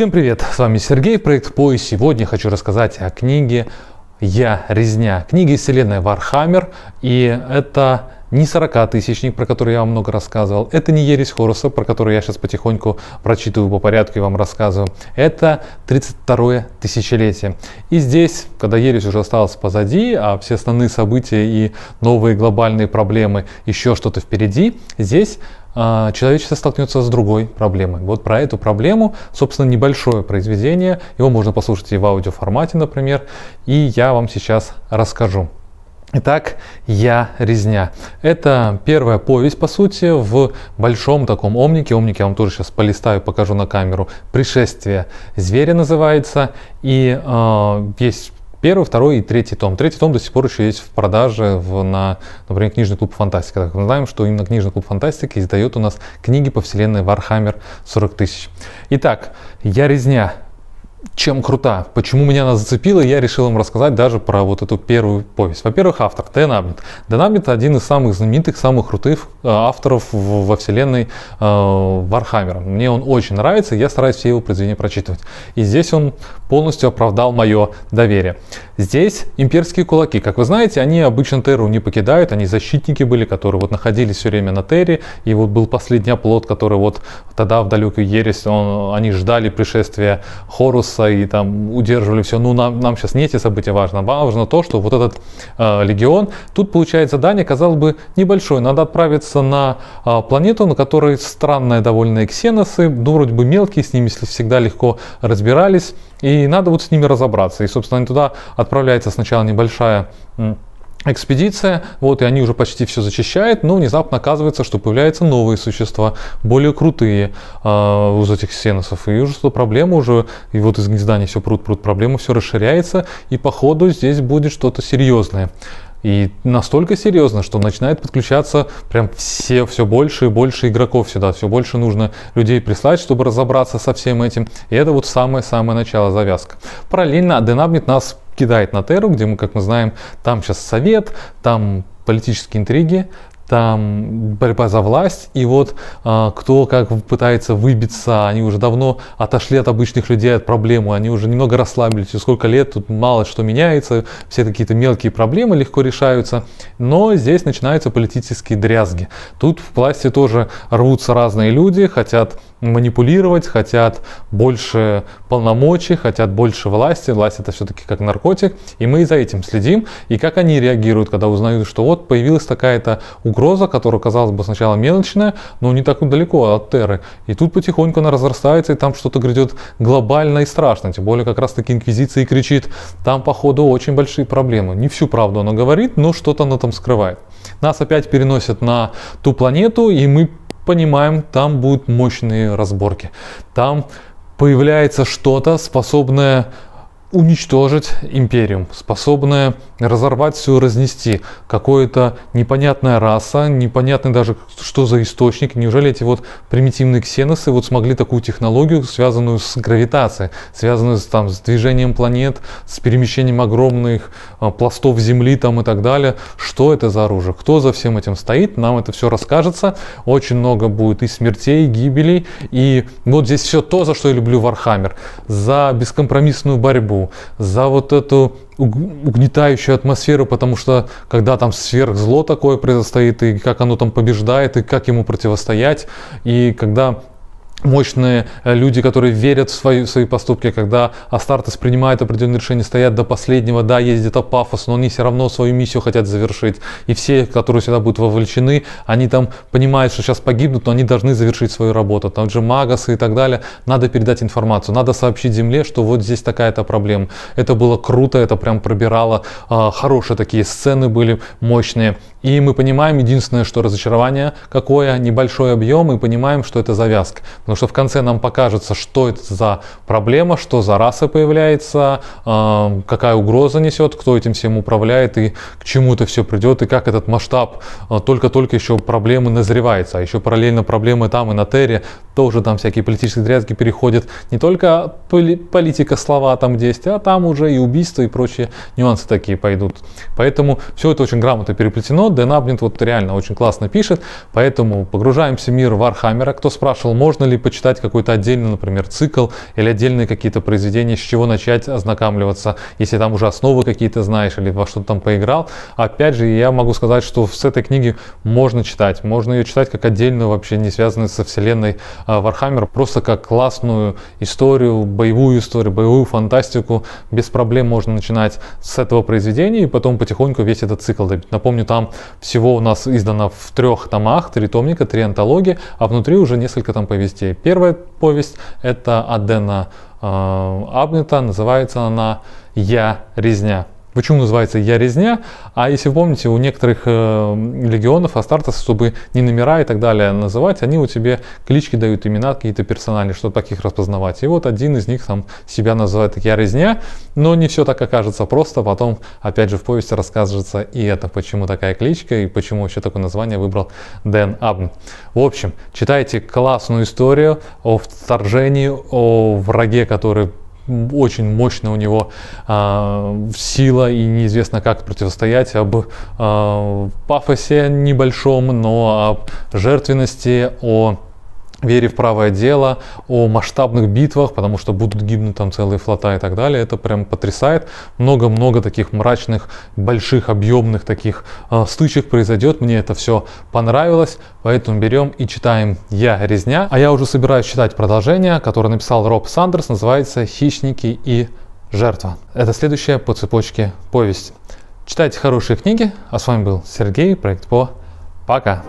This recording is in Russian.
Всем привет, с вами Сергей, проект ПО, сегодня хочу рассказать о книге «Я резня». Книга из вселенной Warhammer, и это не 40 тысячник, про который я вам много рассказывал. Это не ересь Хороса, про которую я сейчас потихоньку прочитываю по порядку и вам рассказываю. Это 32-е тысячелетие. И здесь, когда ересь уже осталась позади, а все основные события и новые глобальные проблемы еще что-то впереди, здесь а, человечество столкнется с другой проблемой. Вот про эту проблему, собственно, небольшое произведение, его можно послушать и в аудиоформате, например, и я вам сейчас расскажу. Итак, «Я резня». Это первая повесть, по сути, в большом таком омнике. Омник я вам тоже сейчас полистаю, покажу на камеру. «Пришествие зверя» называется. И э, есть первый, второй и третий том. Третий том до сих пор еще есть в продаже в, на, например, книжный клуб «Фантастика». Так мы знаем, что именно книжный клуб «Фантастика» издает у нас книги по вселенной Вархаммер 40 тысяч. Итак, «Я резня» чем крута, почему меня она зацепила, я решил вам рассказать даже про вот эту первую повесть. Во-первых, автор Дэн Абнет. Дэн Абнет один из самых знаменитых, самых крутых э, авторов во вселенной э, Вархаммера. Мне он очень нравится, я стараюсь все его произведения прочитывать. И здесь он полностью оправдал мое доверие. Здесь имперские кулаки. Как вы знаете, они обычно Терру не покидают, они защитники были, которые вот находились все время на Терре, и вот был последний оплот, который вот тогда в далекую ересь, он, они ждали пришествия Хоруса, Иисуса и там удерживали все, ну нам, нам сейчас не эти события важно, а важно то, что вот этот э, легион, тут получает задание, казалось бы, небольшое, надо отправиться на э, планету, на которой странные довольно ксеносы, ну вроде бы мелкие, с ними всегда легко разбирались, и надо вот с ними разобраться. И, собственно, туда отправляется сначала небольшая экспедиция, вот, и они уже почти все зачищают, но внезапно оказывается, что появляются новые существа, более крутые э, из этих сеносов, и уже что проблема уже, и вот из гнезда не все прут-прут, проблема все расширяется, и по ходу здесь будет что-то серьезное. И настолько серьезно, что начинает подключаться прям все, все больше и больше игроков сюда, все больше нужно людей прислать, чтобы разобраться со всем этим. И это вот самое-самое начало, завязка. Параллельно Аденабнит нас кидает на Теру, где мы, как мы знаем, там сейчас совет, там политические интриги, там борьба за власть, и вот а, кто как пытается выбиться, они уже давно отошли от обычных людей, от проблемы, они уже немного расслабились, и сколько лет тут мало что меняется, все какие-то мелкие проблемы легко решаются, но здесь начинаются политические дрязги. Тут в власти тоже рвутся разные люди, хотят манипулировать, хотят больше полномочий, хотят больше власти. Власть это все-таки как наркотик, и мы за этим следим. И как они реагируют, когда узнают, что вот появилась такая-то угроза угроза, которая, казалось бы, сначала мелочная, но не так далеко от Терры. И тут потихоньку она разрастается, и там что-то грядет глобально и страшно. Тем более, как раз-таки Инквизиция и кричит, там, походу, очень большие проблемы. Не всю правду она говорит, но что-то она там скрывает. Нас опять переносят на ту планету, и мы понимаем, там будут мощные разборки. Там появляется что-то, способное уничтожить империум, способная разорвать все, разнести. Какое-то непонятная раса, непонятный даже, что за источник. Неужели эти вот примитивные ксеносы вот смогли такую технологию, связанную с гравитацией, связанную с, там, с движением планет, с перемещением огромных а, пластов Земли там и так далее. Что это за оружие? Кто за всем этим стоит? Нам это все расскажется. Очень много будет и смертей, и гибелей. И вот здесь все то, за что я люблю Вархаммер. За бескомпромиссную борьбу, за вот эту угнетающую атмосферу, потому что когда там сверхзло такое предстоит, и как оно там побеждает, и как ему противостоять, и когда мощные э, люди, которые верят в свои, в свои поступки, когда Астартес принимает определенные решения, стоят до последнего, да, есть где-то пафос, но они все равно свою миссию хотят завершить. И все, которые сюда будут вовлечены, они там понимают, что сейчас погибнут, но они должны завершить свою работу. Там же Магасы и так далее. Надо передать информацию, надо сообщить Земле, что вот здесь такая-то проблема. Это было круто, это прям пробирало. А, хорошие такие сцены были, мощные. И мы понимаем единственное, что разочарование какое, небольшой объем, и понимаем, что это завязка Потому что в конце нам покажется, что это за проблема, что за раса появляется, а, какая угроза несет, кто этим всем управляет и к чему это все придет, и как этот масштаб а, только-только еще проблемы назревается. А еще параллельно проблемы там и на Терре тоже там всякие политические дрязги переходят. Не только политика слова там действия, а там уже и убийства и прочие нюансы такие пойдут. Поэтому все это очень грамотно переплетено. Дэн Абнет вот реально очень классно пишет. Поэтому погружаемся в мир Вархаммера. Кто спрашивал, можно ли почитать какой-то отдельный, например, цикл или отдельные какие-то произведения, с чего начать ознакомливаться, если там уже основы какие-то знаешь или во что-то там поиграл. Опять же, я могу сказать, что с этой книги можно читать. Можно ее читать как отдельную, вообще не связанную со вселенной а, Вархаммер просто как классную историю, боевую историю, боевую фантастику. Без проблем можно начинать с этого произведения и потом потихоньку весь этот цикл добить. Напомню, там всего у нас издано в трех томах, три томника, три антологии, а внутри уже несколько там повестей и первая повесть это Адена э, Абнета, называется она «Я резня». Почему называется «Я резня»? А если вы помните, у некоторых э, легионов Астартес, чтобы не номера и так далее называть, они у тебя клички дают, имена какие-то персональные, чтобы таких распознавать. И вот один из них там себя называет «Я резня», но не все так окажется просто. Потом, опять же, в повести рассказывается и это, почему такая кличка и почему вообще такое название выбрал Дэн Абн. В общем, читайте классную историю о вторжении, о враге, который очень мощная у него э, сила и неизвестно как противостоять об э, пафосе небольшом, но о жертвенности, о вере в правое дело, о масштабных битвах, потому что будут гибнуть там целые флота и так далее. Это прям потрясает. Много-много таких мрачных, больших, объемных таких э, стычек произойдет. Мне это все понравилось, поэтому берем и читаем «Я резня». А я уже собираюсь читать продолжение, которое написал Роб Сандерс, называется «Хищники и жертва». Это следующая по цепочке повесть. Читайте хорошие книги, а с вами был Сергей, проект ПО. Пока!